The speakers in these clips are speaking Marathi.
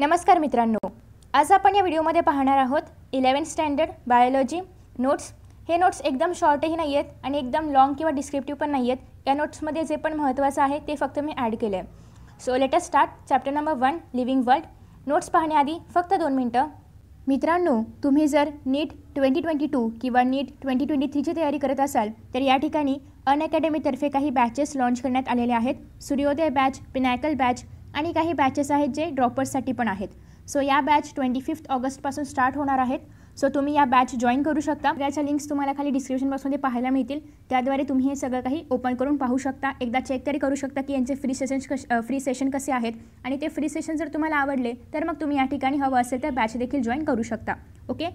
नमस्कार मित्रांनो आज आपण या व्हिडिओमध्ये पाहणार आहोत इलेवन स्टँडर्ड बायोलॉजी नोट्स हे नोट्स एकदम शॉर्टही नाही आहेत आणि एकदम लॉंग किंवा डिस्क्रिप्टिव्ह पण नाही आहेत या नोट्समध्ये जे पण महत्त्वाचं आहे ते फक्त मी ॲड केलं आहे so let's start chapter number one living world notes पाहण्याआधी फक्त दोन मिनटं मित्रांनो तुम्ही जर नीट ट्वेंटी ट्वेंटी टू किंवा नीट ट्वेंटी ट्वेंटी थ्रीची तयारी करत असाल तर या ठिकाणी अनअकॅडमीतर्फे काही बॅचेस लाँच करण्यात आलेले आहेत सूर्योदय बॅच पिनॅकल बॅच आणि काही बॅचेस आहेत जे ड्रॉपर्ससाठी पण आहेत सो या बॅच ट्वेंटी फिफ्थ ऑगस्टपासून स्टार्ट होणार आहेत सो तुम्ही या बॅच जॉईन करू शकता त्याच्या लिंक्स तुम्हाला खाली डिस्क्रिप्शन बॉक्समध्ये पाहायला मिळतील त्याद्वारे तुम्ही हे सगळं काही ओपन करून पाहू शकता एकदा चेक तरी करू शकता की यांचे फ्री सेशन्स कश फ्री सेशन कसे आहेत आणि ते फ्री सेशन जर तुम्हाला आवडले तर मग तुम्ही या ठिकाणी हवं असेल तर बॅच देखील जॉईन करू शकता ओके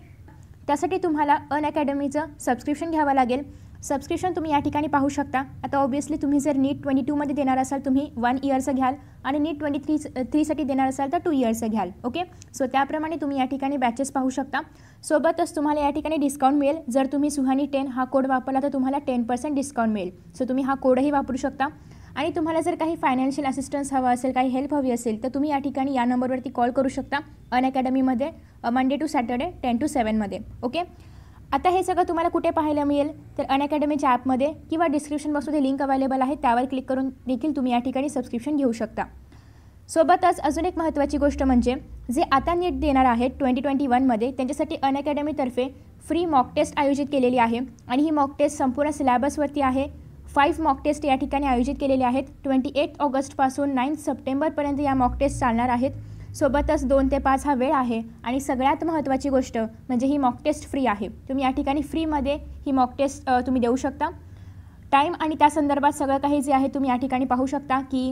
त्यासाठी तुम्हाला अन अकॅडमीचं सबस्क्रिप्शन घ्यावं लागेल सबस्क्रिप्शन तुम्ही या ठिकाणी पाहू शकता आता ऑब्वियसली तुम्ही जर नीट ट्वेंटी टूमध्ये देणार असाल तुम्ही वन इयरचं घ्याल आणि नीट ट्वेंटी थ्री थ्रीसाठी देणार असाल तर टू इयर्सचं घ्याल ओके सो त्याप्रमाणे तुम्ही या ठिकाणी बॅचेस पाहू शकता सोबतच तुम्हाला या ठिकाणी डिस्काउंट मिळेल जर तुम्ही सुहानी टेन हा कोड वापरला तर तुम्हाला टेन पर्सेंट डिस्काउंट मिळेल सो तुम्ही हा कोडही वापरू शकता आणि तुम्हाला जर काही फायनान्शियल असिस्टन्स हवा असेल काही हेल्प हवी असेल तर तुम्ही या ठिकाणी या नंबरवरती कॉल करू शकता अन अकॅडमीमध्ये Monday to Saturday ten to सेवनमध्ये ओके आता हे सगळं तुम्हाला कुठे पाहायला मिळेल तर अनअकॅडमीच्या ॲपमध्ये किंवा डिस्क्रिप्शन बॉक्समध्ये लिंक अवेलेबल आहे त्यावर क्लिक करून देखील तुम्ही या ठिकाणी सबस्क्रिप्शन घेऊ शकता सोबतच अजून एक महत्त्वाची गोष्ट म्हणजे जे आता नीट देणार आहेत ट्वेंटी ट्वेंटी वनमध्ये त्यांच्यासाठी अनअकॅडमीतर्फे फ्री मॉक टेस्ट आयोजित केलेली आहे आणि ही मॉक टेस्ट संपूर्ण सिलेबसवरती आहे फाईव्ह मॉक टेस्ट या ठिकाणी आयोजित केलेले आहेत ट्वेंटी एट ऑगस्टपासून नाईन्थ सप्टेंबरपर्यंत या मॉक टेस्ट चालणार आहेत सोबतच दोन ते पाच हा वेळ आहे आणि सगळ्यात महत्त्वाची गोष्ट म्हणजे ही मॉक टेस्ट फ्री आहे तुम्ही या ठिकाणी फ्रीमध्ये ही मॉक टेस्ट तुम्ही देऊ शकता टाईम आणि त्या संदर्भात सगळं काही जे आहे तुम्ही या ठिकाणी पाहू शकता की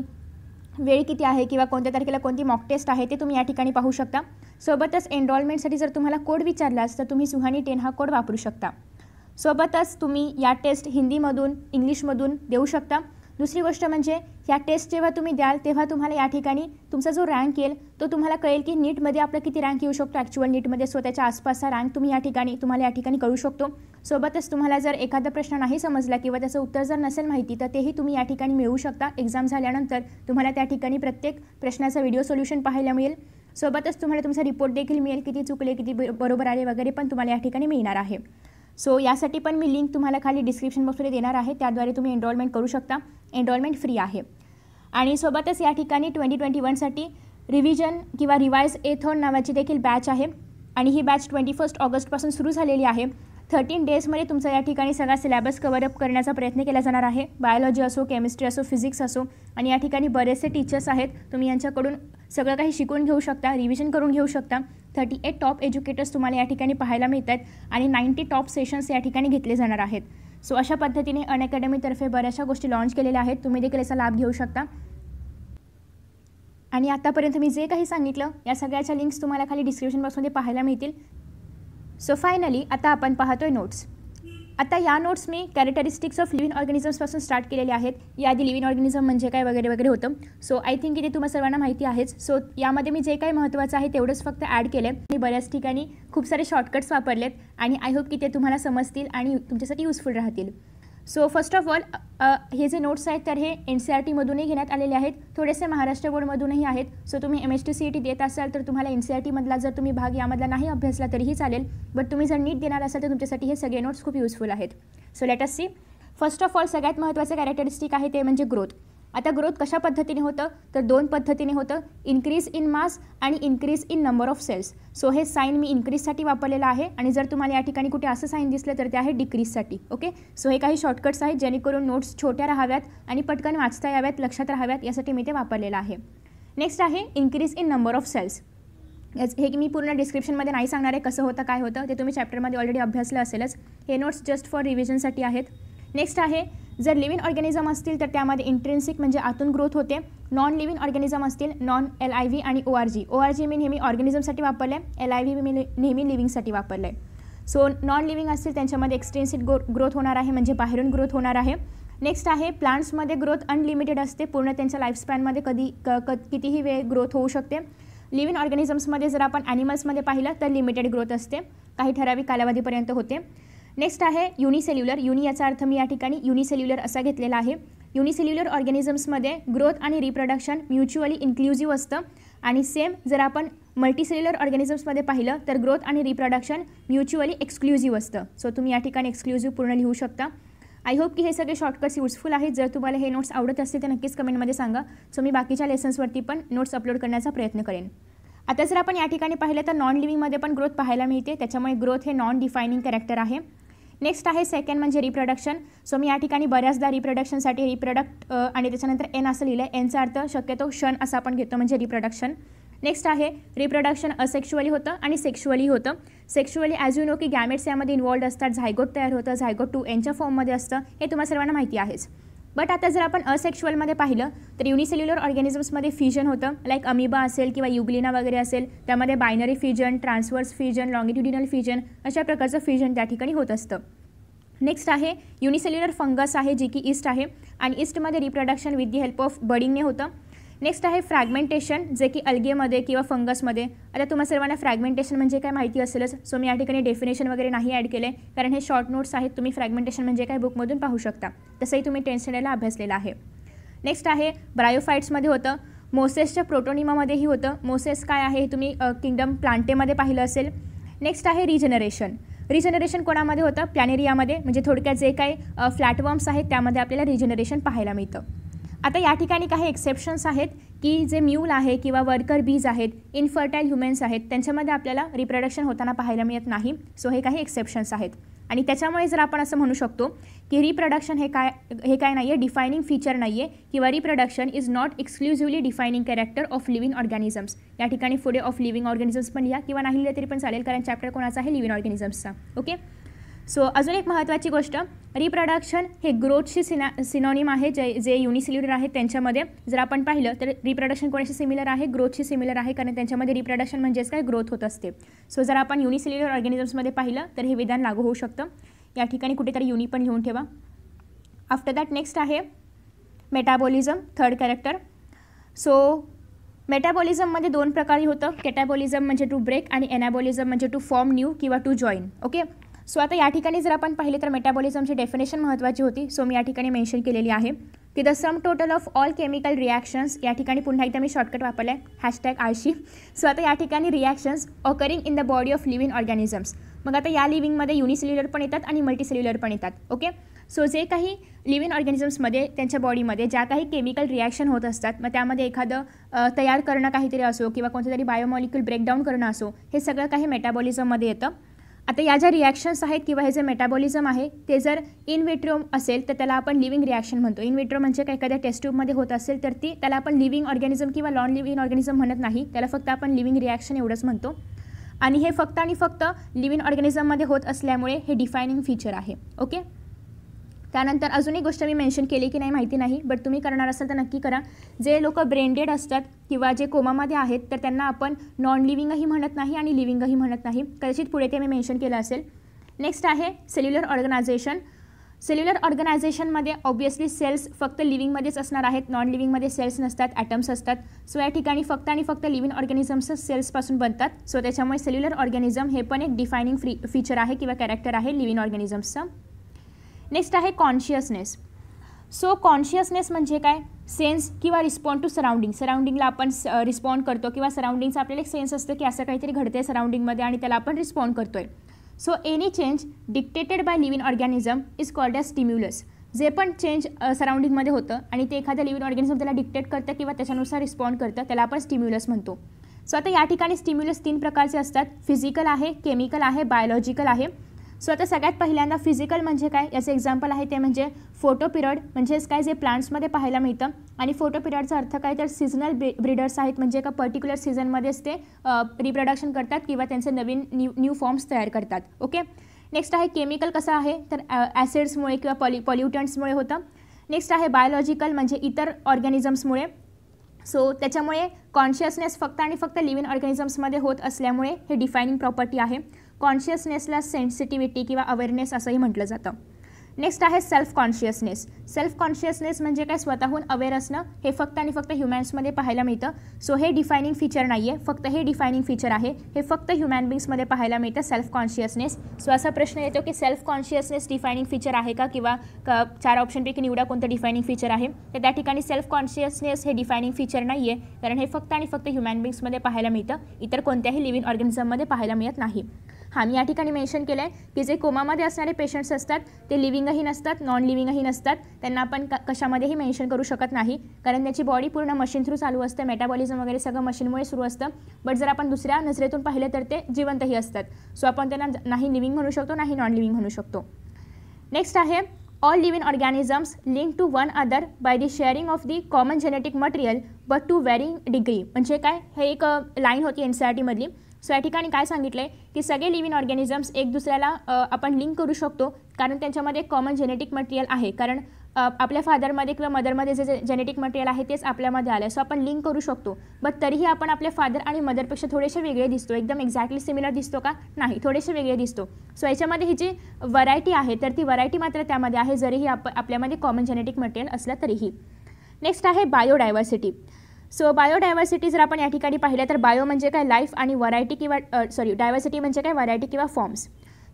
वेळ किती आहे किंवा कोणत्या तारखेला कोणती मॉक टेस्ट आहे ते तुम्ही या ठिकाणी पाहू शकता सोबतच एनरॉलमेंटसाठी जर तुम्हाला कोड विचारलास तर तुम्ही सुहानी टेन हा कोड वापरू शकता सोबतच तुम्ही या टेस्ट हिंदीमधून इंग्लिशमधून देऊ शकता दुसरी गोष्ट म्हणजे या टेस्ट जेव्हा तुम्ही द्याल तेव्हा तुम्हाला या ठिकाणी तुमचा जो रँक येईल तो तुम्हाला कळेल की नीटमध्ये आपलं किती रँक येऊ शकतो ॲक्च्युअल नीटमध्ये स्वतःच्या आसपासचा रँक तुम्ही या ठिकाणी तुम्हाला या ठिकाणी कळू शकतो सोबतच तुम्हाला जर एखादा प्रश्न नाही समजला किंवा त्याचं उत्तर जर नसेल माहिती तर तेही तुम्ही या ठिकाणी मिळू शकता एक्झाम झाल्यानंतर तुम्हाला त्या ठिकाणी प्रत्येक प्रश्नाचा व्हिडिओ सोल्युशन पाहायला मिळेल सोबतच तुम्हाला तुमचा रिपोर्ट देखील मिळेल किती चुकले किती बरोबर आले वगैरे पण तुम्हाला या ठिकाणी मिळणार आहे सो यासाठी पण मी लिंक तुम्हाला खाली डिस्क्रिप्शन बॉक्समध्ये देणार आहे त्याद्वारे तुम्ही एनरोलमेंट करू शकता एनरोलमेंट फ्री आहे आणि सोबतच या ठिकाणी ट्वेंटी ट्वेंटी वनसाठी रिव्हिजन किंवा रिवाइज एथॉन नावाची देखील बॅच आहे आणि ही बॅच ट्वेंटी फर्स्ट ऑगस्टपासून सुरू झालेली आहे थर्टीन डेजमध्ये तुमचा या ठिकाणी सगळा सिलेबस कवरअप करण्याचा प्रयत्न केला जाणार आहे बायोलॉजी असो केमिस्ट्री असो फिजिक्स असो आणि या ठिकाणी बरेचसे टीचर्स आहेत तुम्ही यांच्याकडून सगळं काही शिकून घेऊ शकता रिव्हिजन करून घेऊ शकता थर्टी एट टॉप एज्युकेटर्स तुम्हाला या ठिकाणी पाहायला मिळत आहेत आणि नाईन्टी टॉप सेशन्स या ठिकाणी घेतले जाणार आहेत सो अशा पद्धतीने अन अकॅडमीतर्फे बऱ्याचशा गोष्टी लॉन्च केलेल्या आहेत तुम्ही देखील याचा लाभ घेऊ शकता आणि आतापर्यंत मी जे काही सांगितलं या सगळ्याच्या लिंक्स तुम्हाला खाली डिस्क्रिप्शन बॉक्समध्ये पाहायला मिळतील सो फायनली आता आपण पाहतोय नोट्स आता या नोट्स मी कॅरेक्टरिस्टिक्स ऑफ लिव्हिंग ऑर्गॅनिझम्सपासून स्टार्ट केलेले आहेत याआधी लिव्हिंग ऑर्गॅनिझम म्हणजे काय वगैरे वगैरे होतं सो आय थिंक इथे तुम्हाला सर्वांना माहिती आहेच सो यामध्ये मी जे काही महत्त्वाचं आहे तेवढंच फक्त ॲड केलं आहे मी बऱ्याच ठिकाणी खूप सारे शॉर्टकट्स वापरलेत आणि आय होप की ते तुम्हाला समजतील आणि तुमच्यासाठी युजफुल राहतील सो फर्स्ट ऑफ ऑल हे जे नोट्स आहेत e तर हे एन सी आर टीमधूनही घेण्यात आलेले आहेत थोडेसे महाराष्ट्र बोर्डमधूनही आहेत सो तुम्ही M S T C E T देत असाल तर तुम्हाला एन सी आर e टीमधला जर तुम्ही भाग यामधला नाही अभ्यासला तरीही चालेल बट तुम्ही जर नीट देणार असाल तर तुमच्यासाठी हे सगळे नोट्स खूप युजफुल आहेत so let us see first of all सगळ्यात महत्त्वाचं कॅरेक्टरिस्टिक आहे ते म्हणजे ग्रोथ आता ग्रोथ कशा पद्धतीने होतं तर दोन पद्धतीने होतं इन्क्रीज इन मास आणि increase in number of cells so हे साईन मी इन्क्रीजसाठी वापरलेलं आहे आणि जर तुम्हाला या ठिकाणी कुठे असं साईन दिसलं तर ते आहे डिक्रीजसाठी ओके सो हे काही शॉर्टकट्स आहेत जेणेकरून नोट्स छोट्या राहाव्यात आणि पटकन वाचता याव्यात लक्षात राहाव्यात यासाठी मी ते वापरलेलं आहे नेक्स्ट आहे increase in number of cells हे मी पूर्ण डिस्क्रिप्शनमध्ये नाही सांगणार आहे कसं होतं काय होतं ते तुम्ही चॅप्टरमध्ये ऑलरेडी अभ्यासलं असेलच हे नोट्स जस्ट फॉर रिव्हिजनसाठी आहेत नेक्स्ट आहे जर लिव्हिंग ऑर्गॅनिझम असतील तर त्यामध्ये इंट्रेन्सिक म्हणजे आतून ग्रोथ होते नॉन लिव्हिंग ऑर्गॅनिझम असतील नॉन एल आय व्ही आणि O R G O R G मी नेहमी ऑर्गॅनिझमसाठी वापरलं आहे एल आय व्ही मी नेहमी लिव्हिंगसाठी वापरलं आहे सो नॉन लिव्हिंग असतील त्यांच्यामध्ये एक्सटेन्सिक ग्रो ग्रोथ होणार आहे म्हणजे बाहेरून ग्रोथ होणार आहे नेक्स्ट आहे प्लांट्समध्ये ग्रोथ अनलिमिटेड असते पूर्ण त्यांच्या लाईफस्पॅनमध्ये कधी क क कितीही वेळ ग्रोथ होऊ शकते लिव्हिंग ऑर्गॅनिझम्समध्ये जर आपण ॲनिमल्समध्ये पाहिलं तर लिमिटेड ग्रोथ असते काही ठराविक कालावधीपर्यंत होते नेक्स्ट आहे युनिसेल्युलर युनि याचा अर्थ मी या ठिकाणी युनिसेल्युलर असा घेतलेला आहे युनिसेल्युलर ऑर्गॅनिझम्समध्ये ग्रोथ आणि रिप्रोडक्शन म्युच्युअली इन्क्ल्युझिव्ह असतं आणि सेम जर आपण मल्टीसेल्युलर ऑर्गॅनिझम्समध्ये पाहिलं तर ग्रोथ आणि रिप्रोडक्शन म्युच्युअली एक्सक्लुझिव्ह असतं सो तुम्ही या ठिकाणी एक्सक्लुझिव्ह पूर्ण लिहू शकता आय होप की हे सगळे शॉर्टकट्स युजफुल आहेत जर तुम्हाला हे नोट्स आवडत असतील तर नक्कीच कमेंटमध्ये सांगा सो मी बाकीच्या लेसन्सवरती पण नोट्स अपलोड करण्याचा प्रयत्न करेन आता जर आपण या ठिकाणी पाहिलं तर नॉन लिव्हिंगमध्ये पण ग्रोथ पाहायला मिळते त्याच्यामुळे ग्रोथ हे नॉन डिफायनिंग कॅरेक्टर आहे नेक्स्ट आहे सेकंड म्हणजे रिप्रोडक्शन सो मी या ठिकाणी बऱ्याचदा रिप्रोडक्शनसाठी रिप्रोडक्ट आणि त्याच्यानंतर एन असं लिहिलं आहे एनचा अर्थ शक्यतो क्षण असं आपण घेतो म्हणजे रिप्रोडक्शन नेक्स्ट आहे रिप्रोडक्शन असेक्शुअली होतं आणि सेक्शुअली होतं सेक्शुअली ॲज यू नो की गॅमेट्स यामध्ये इन्वॉल्ड असतात झायगोट तयार होतं झायगोट टू एनच्या फॉर्ममध्ये असतं हे तुम्हाला सर्वांना माहिती आहेच बट आता जर आपण असेक्शुअलमध्ये पाहिलं तर युनिसेल्युलर ऑर्गॅनिझम्समध्ये फ्युजन होतं लाईक अमिबा असेल किंवा युग्लिना वगैरे असेल त्यामध्ये binary fusion transverse fusion longitudinal fusion अशा प्रकारचं फ्युजन त्या ठिकाणी होत असतं नेक्स्ट आहे युनिसेल्युलर फंगस आहे जी की ईस्ट आहे आणि ईस्टमध्ये reproduction with the help of बडिंगने होतं नेक्स्ट आहे फ्रॅगमेंटेशन जे की अल्गेमध्ये किंवा फंगसमध्ये आता तुम्हाला सर्वांना फ्रॅगमेंटेशन म्हणजे काय माहिती असेलच सो मी या ठिकाणी डेफिनेशन वगैरे नाही ॲड केले कारण हे शॉर्ट नोट्स आहेत तुम्ही फ्रॅगमेंटेशन म्हणजे काय बुकमधून पाहू शकता तसंही तुम्ही टेन्थ स्टँडर्डला अभ्यासलेलं आहे नेक्स्ट आहे ब्रायोफाईट्समध्ये होतं मोसेसच्या प्रोटोनिमामध्येही होतं मोसेस काय आहे हे तुम्ही किंगडम प्लांटेमध्ये पाहिलं असेल नेक्स्ट आहे रिजनरेशन रिजनरेशन कोणामध्ये होतं प्लॅनेरियामध्ये म्हणजे थोडक्यात जे काही फ्लॅटवर्म्स आहेत त्यामध्ये आपल्याला रिजनरेशन पाहायला मिळतं आता या ठिकाणी काही एक्सेप्शन्स आहेत की जे म्यूल आहे किंवा वर्कर बीज आहेत इनफर्टाईल ह्युमन्स आहेत त्यांच्यामध्ये आपल्याला रिप्रोडक्शन होताना पाहायला मिळत नाही सो हे काही एक्सेप्शन्स आहेत आणि त्याच्यामुळे जर आपण असं म्हणू शकतो की रिप्रोडक्शन हे काय हे काय नाही आहे डिफायनिंग फीचर नाही आहे किंवा reproduction is not exclusively defining character of living organisms या ठिकाणी पुढे ऑफ लिव्हिंग ऑर्गॅनिझम्स पण लिहा किंवा नाही लिहिले तरी पण चालेल कारण चॅप्टर कोणाचा आहे लिव्हिंग ऑर्गॅनिझम्सचा ओके सो अजून एक महत्त्वाची गोष्ट रिप्रोडक्शन हे ग्रोथशी सिना सिनॉनिम आहे जे जे युनिसिल्युलर आहेत त्यांच्यामध्ये जर आपण पाहिलं तर रिप्रोडक्शन कोणाशी सिमिलर आहे ग्रोथशी सिमिलर आहे कारण त्यांच्यामध्ये रिप्रोडक्शन म्हणजेच काय ग्रोथ होत असते सो जर आपण युनिसिल्युलर ऑर्गॅनिझम्समध्ये पाहिलं तर हे विधान लागू होऊ शकतं या ठिकाणी कुठेतरी युनी पण लिहून ठेवा आफ्टर दॅट नेक्स्ट आहे मेटाबॉलिझम थर्ड कॅरेक्टर सो मेटाबॉलिझममध्ये दोन प्रकारे होतं कॅटाबॉलिझम म्हणजे टू ब्रेक आणि एनाबॉलिझम म्हणजे टू फॉर्म न्यू किंवा टू जॉईन ओके सो आता या ठिकाणी जर आपण पाहिले तर मेटाबॉलिझमची डेफिनेशन महत्त्वाची होती सो मी या ठिकाणी मेन्शन केलेली आहे की the sum total of all chemical reactions या ठिकाणी पुन्हा एकदा मी शॉर्टकट वापरलं आहे हॅशटॅग आळशी सो आता या ठिकाणी reactions occurring in the body of living organisms मग आता या लिव्हिंगमध्ये युनिसेल्युलर पण येतात आणि मल्टीसेल्युलर पण येतात ओके सो जे काही लिव्हिंग ऑर्गॅनिझम्समध्ये त्यांच्या बॉडीमध्ये ज्या काही केमिकल रिॲक्शन होत असतात मग त्यामध्ये एखादं तयार करणं काहीतरी असो किंवा कोणतं तरी बायोमॉलिक्युल ब्रेकडाऊन करणं असो हे सगळं काही मेटाबॉलिझममध्ये येतं आता या ज्या रिॲक्शन्स आहेत किंवा हे जे मेटाबॉलिझम आहे ते जर इन विट्रो असेल तर त्याला आपण लिव्हिंग रिॲक्शन म्हणतो इन विट्रो म्हणजे काय एखाद्या टेस्ट्यूबमध्ये होत असेल तर ती त्याला आपण लिव्हिंग ऑर्गॅनिझम किंवा नॉन लिव्हिंग ऑर्गॅनिझम म्हणत नाही त्याला फक्त आपण लिव्हिंग रिॲक्शन एवढंच म्हणतो आणि हे फक्त आणि फक्त लिव्हिंग ऑर्गॅनिझममध्ये होत असल्यामुळे हे डिफायनिंग फीचर आहे ओके त्यानंतर अजून एक गोष्ट मी मेन्शन केली की नाही माहिती नाही बट तुम्ही करणार असाल तर नक्की करा जे लोक ब्रेंडेड असतात किंवा जे कोमामध्ये आहेत तर त्यांना आपण नॉन लिव्हिंगही म्हणत नाही आणि लिव्हिंगही म्हणत नाही कदाचित पुढे ते मी मेन्शन केलं असेल नेक्स्ट आहे सेल्युलर ऑर्गनायझेशन सेल्युलर ऑर्गनायझेशनमध्ये ऑब्वियसली सेल्स फक्त लिव्हिंगमध्येच असणार आहेत नॉन लिव्हिंगमध्ये सेल्स नसतात ॲटम्स असतात सो या ठिकाणी फक्त आणि फक्त लिव्हिंग ऑर्गॅनिझम्सच सेल्सपासून बनतात सो त्याच्यामुळे सेल्युलर ऑर्गॅनिझम हे पण एक डिफायनिंग फ्री फीचर आहे किंवा कॅरेक्टर आहे लिव्हिंग ऑर्गॅनिझम्सचं नेक्स्ट आहे कॉन्शियसनेस सो कॉन्शियसनेस म्हणजे काय सेन्स किंवा रिस्पॉन्ड टू सराउंडिंग सराउंडिंगला आपण रिस्पॉन्ड करतो किंवा सराउंडिंगचा आपल्याला एक सेन्स असतो की असं काहीतरी घडते सराउंडिंगमध्ये आणि त्याला आपण रिस्पॉन्ड करतो आहे so any change dictated by living organism is called a stimulus जे पण चेंज सराउंडिंगमध्ये होतं आणि ते एखाद्या लिव्हिंग ऑर्गॅनिझम त्याला डिक्टेट करतं किंवा त्याच्यानुसार रिस्पॉन्ड करतं त्याला आपण स्टिम्युलस म्हणतो सो आता या ठिकाणी स्टिम्युलस तीन प्रकारचे असतात फिजिकल आहे केमिकल आहे बायोलॉजिकल आहे सो आता सगळ्यात पहिल्यांदा फिजिकल म्हणजे काय याचं एक्झाम्पल आहे ते म्हणजे फोटो पिरियड म्हणजेच काय जे प्लांट्समध्ये पाहायला मिळतं आणि फोटो पिरियडचा अर्थ काय तर सीजनल ब्रिडर्स आहेत म्हणजे एका पर्टिक्युलर सीझनमध्येच ते रिप्रोडक्शन करतात किंवा त्यांचे नवीन न्यू न्यू फॉर्म्स तयार करतात ओके नेक्स्ट आहे केमिकल कसं आहे तर ॲसिड्समुळे किंवा पॉल्यू पॉल्युटंट्समुळे होतं नेक्स्ट आहे बायोलॉजिकल म्हणजे इतर ऑर्गॅनिझम्समुळे सो त्याच्यामुळे कॉन्शियसनेस फक्त आणि फक्त लिव्हिंग ऑर्गॅनिझम्समध्ये होत असल्यामुळे हे डिफायनिंग प्रॉपर्टी आहे कॉन्शियसनेसला सेन्सिटिव्हिटी किंवा अवेअरनेस असंही म्हटलं जातं नेक्स्ट आहे सेल्फ कॉन्शियसनेस सेल्फ कॉन्शियसनेस म्हणजे काय स्वतःहून अवेअर असणं हे फक्त आणि फक्त ह्युमॅन्समध्ये पाहायला मिळतं सो हे डिफायनिंग फीचर नाही आहे फक्त हे डिफायनिंग फीचर आहे हे फक्त ह्युमॅन बिंग्समध्ये पाहायला मिळतं सेल्फ कॉन्शियसनेस सो असा प्रश्न येतो की सेल्फ कॉन्शियसनेस डिफायनिंग फीचर आहे का किंवा चार ऑप्शनपैकी निवडा कोणतं डिफायनिंग फीचर आहे तर त्या ठिकाणी सेल्फ कॉन्शियसनेस हे डिफायनिंग फीचर नाही आहे कारण हे फक्त आणि फक्त ह्युमॅन बिंग्समध्ये पाहायला मिळतं इतर कोणत्याही लिव्हिंग ऑर्गनिझममध्ये पाहायला मिळत नाही हां मी या ठिकाणी मेन्शन केलं आहे की जे कोमामध्ये असणारे पेशंट्स असतात ते लिव्हिंगही नसतात नॉन लिव्हिंगही नसतात त्यांना आपण क कशामध्येही मेन्शन करू शकत नाही कारण त्याची बॉडी पूर्ण मशीन थ्रू चालू असते मेटाबॉलिझम वगैरे सगळं मशीनमुळे सुरू असतं बट जर आपण दुसऱ्या नजरेतून पाहिलं तर ते जिवंतही असतात सो आपण त्यांना नाही लिव्हिंग म्हणू शकतो नाही नॉन लिव्हिंग म्हणू शकतो नेक्स्ट आहे all living organisms link to one other by the sharing of the common genetic material but to varying degree म्हणजे काय हे एक लाईन होती एन सी आर e टीमधली सो या ठिकाणी काय सांगितलं की सगळे लिव्हिंग इन ऑर्गॅनिझम्स एक दुसऱ्याला आपण लिंक करू शकतो कारण त्यांच्यामध्ये कॉमन जेनेटिक मटेरियल आहे कारण आपल्या फादरमध्ये किंवा मदरमध्ये जे जे जेनेटिक मटेरियल आहे तेच आपल्यामध्ये आलं सो आपण लिंक करू शकतो बट तरीही आपण आपल्या फादर आणि मदरपेक्षा थोडेसे वेगळे दिसतो एकदम एक्झॅक्टली सिमिलर दिसतो का नाही थोडेसे वेगळे दिसतो सो याच्यामध्ये ही जी व्हरायटी आहे तर ती वरायटी मात्र त्यामध्ये आहे जरीही आप आपल्यामध्ये कॉमन जेनेटिक मटेरियल असलं तरीही नेक्स्ट आहे बायोडायव्हर्सिटी सो बायोडायव्हर्सिटी जर आपण या ठिकाणी पाहिलं तर बायो म्हणजे काय लाईफ आणि व्हरायटी किंवा सॉरी डायव्हर्सिटी म्हणजे काय व्हरायटी किंवा forms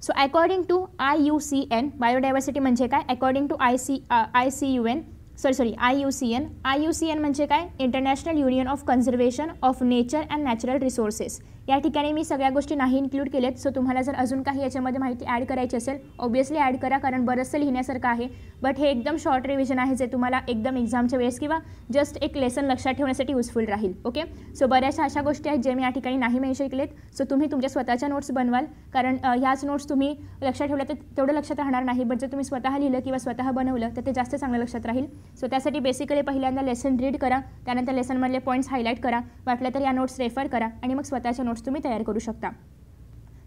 so according to I U C N biodiversity म्हणजे काय according to I C I C U N sorry sorry I U C N I U C N म्हणजे काय international union of conservation of nature and natural resources या ठिकाणी मी सगळ्या गोष्टी नाही इन्क्लूड केल्यात सो तुम्हाला जर अजून काही याच्यामध्ये माहिती ॲड करायची असेल ऑब्वियसली ॲड करा कारण बरंचसं लिहिण्यासारखं आहे बट हे एकदम शॉर्ट रिव्हिजन आहे जे तुम्हाला एकदम एक्झामच्या वेळेस किंवा जस्ट एक लेसन लक्षात ठेवण्यासाठी युजफुल राहील ओके सो बऱ्याचशा अशा गोष्टी आहेत जे मी या ठिकाणी नाही मेन्शन केलेत सो तुम्ही तुमच्या स्वतःच्या नोट्स बनवाल कारण ह्याच नोट्स तुम्ही लक्षात ठेवल्या तर तेवढं लक्षात राहणार नाही बट जर तुम्ही स्वतः लिहिलं किंवा स्वतः बनवलं तर ते जास्त चांगलं लक्षात राहील सो त्यासाठी बेसिकली पहिल्यांदा लेसन रीड करा त्यानंतर लेसनमधले पॉईंट्स हायलाईट करा वाटलं तर या नोट्स रेफर करा आणि मग स्वतःच्या नोट्स तुम्ही तयार करू शकता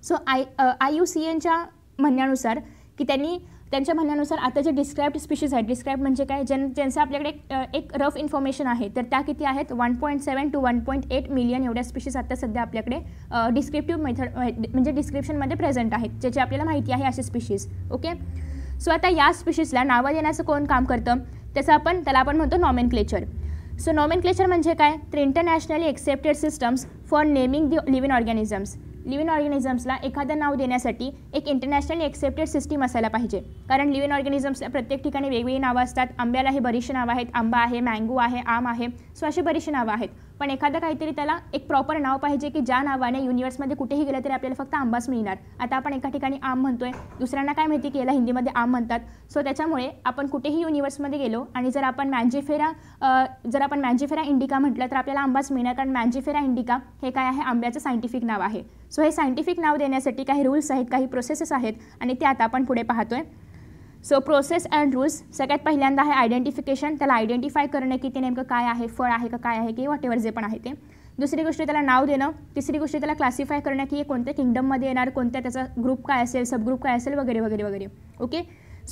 so I I U C एनच्या म्हणण्यानुसार की त्यांनी त्यांच्या म्हणण्यानुसार आता जे डिस्क्राईब्ड स्पीशीज आहेत डिस्क्राईब म्हणजे काय ज्यां ज्यांचं आपल्याकडे एक रफ इन्फॉर्मेशन आहे तर त्या किती आहेत one point seven to one point eight million एवढ्या स्पीशीज आता सध्या आपल्याकडे डिस्क्रिप्टिव्ह मेथड म्हणजे डिस्क्रिप्शनमध्ये प्रेझेंट आहेत ज्याची आपल्याला माहिती आहे असे स्पीशीज ओके सो आता या स्पीशीजला नावं देण्याचं कोण काम करतं त्याचं आपण त्याला आपण म्हणतो nomenclature so nomenclature म्हणजे काय तर internationally accepted systems for naming the living organisms living ऑर्गॅनिझम्सला एखादं नाव देण्यासाठी एक इंटरनॅशनली एक्सेप्टेड सिस्टीम असायला पाहिजे कारण लिव्हिन ऑर्गॅनिझम्सला प्रत्येक ठिकाणी वेगवेगळी नावं असतात आंब्याला हे बरीचशी नावं आहेत आंबा आहे मँगो आहे आम आहे सो असे बरीचशी नावं आहेत पण एखादं काहीतरी त्याला एक प्रॉपर नाव पाहिजे की ज्या नावाने युनिवर्समध्ये कुठेही गेलं तरी आपल्याला फक्त आंबाच मिळणार आता आपण एका ठिकाणी आम म्हणतोय दुसऱ्यांना काय माहिती की याला हिंदीमध्ये आम म्हणतात सो त्याच्यामुळे आपण कुठेही युनिवर्समध्ये गेलो आणि जर आपण मॅन्जेफेरा जर आपण मॅन्जेफेरा इंडिका म्हटलं तर आपल्याला आंबाच मिळणार कारण मॅन्जेफेरा इंडिका हे काय आहे आंब्याचं सायंटिफिक नाव आहे सो हे सायंटिफिक नाव देण्यासाठी काही रूल्स आहेत काही प्रोसेसेस आहेत आणि ते आता आपण पुढे पाहतोय सो प्रोसेस अँड रूल्स सगळ्यात पहिल्यांदा आहे आयडेंटिफिकेशन त्याला आयडेंटिफाय करणं की ते नेमकं काय आहे फळ आहे का काय आहे की एव्हर जे पण आहे ते दुसरी गोष्ट त्याला नाव देणं तिसरी गोष्ट त्याला क्लासिफाय करणं की हे कोणत्या किंगडममध्ये येणार कोणत्या त्याचा ग्रुप काय असेल सबग्रुप काय असेल वगैरे वगैरे वगैरे ओके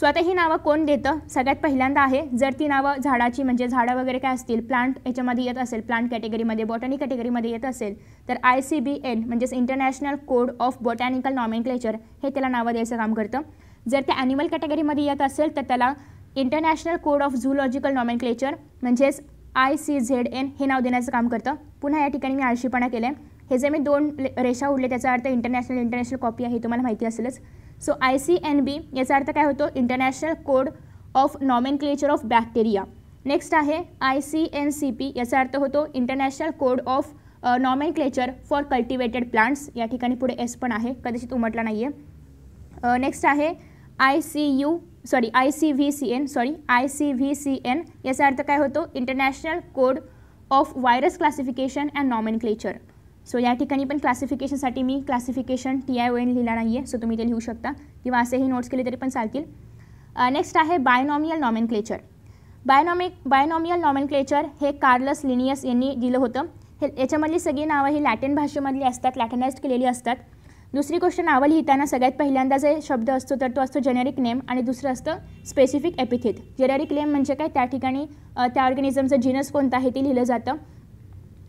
सो आता ही नावं कोण देतं सगळ्यात पहिल्यांदा आहे जर ती नावं झाडाची म्हणजे झाडं वगैरे काय असतील प्लांट याच्यामध्ये येत असेल प्लांट कॅटेगरीमध्ये बॉटनी कॅटेगरीमध्ये येत असेल तर आय सी बी एन म्हणजेच international code of botanical nomenclature हे त्याला नावं द्यायचं काम करतं जर ते ॲनिमल कॅटेगरीमध्ये येत असेल तर त्याला international code of zoological nomenclature म्हणजेच आय सी झेड एन हे नाव देण्याचं काम करतं पुन्हा या ठिकाणी मी आळशीपणा केलं आहे हे जे मी दोन रेषा उडले त्याचा अर्थ इंटरनॅशनल इंटरनॅशनल कॉपी आहे तुम्हाला माहिती असेलच so I C N B याचा अर्थ काय होतो international code of nomenclature of bacteria next आहे I C N C P याचा अर्थ होतो international code of nomenclature for cultivated plants या ठिकाणी पुढे एस पण आहे कदाचित उमटला नाही आहे नेक्स्ट आहे I C U sorry I C V C N sorry I C V C N याचा अर्थ काय होतो international code of virus classification and nomenclature so या ठिकाणी पण क्लासिफिकेशनसाठी मी classification T I O N लिहिला नाही आहे सो तुम्ही ते लिहू शकता किंवा असेही नोट्स केले तरी पण चालतील नेक्स्ट आहे बायनॉमियल नॉमेनक्लेचर क्लेचर बायनॉमिक बायनॉमियल नॉमेन क्लेचर हे कार्लस लिनियस यांनी दिलं होतं हे याच्यामधली सगळी नावं ही लॅटिन भाषेमधली असतात लॅटिनाइज्ड केलेली असतात दुसरी गोष्ट नावं लिहिताना सगळ्यात पहिल्यांदा जे शब्द असतो तर तो असतो जेनेरिक नेम आणि दुसरं असतं स्पेसिफिक एपिथेट जेनेरिक नेम म्हणजे काय त्या ठिकाणी त्या ऑर्गॅनिझमचं जिनस कोणता आहे ते लिहिलं जातं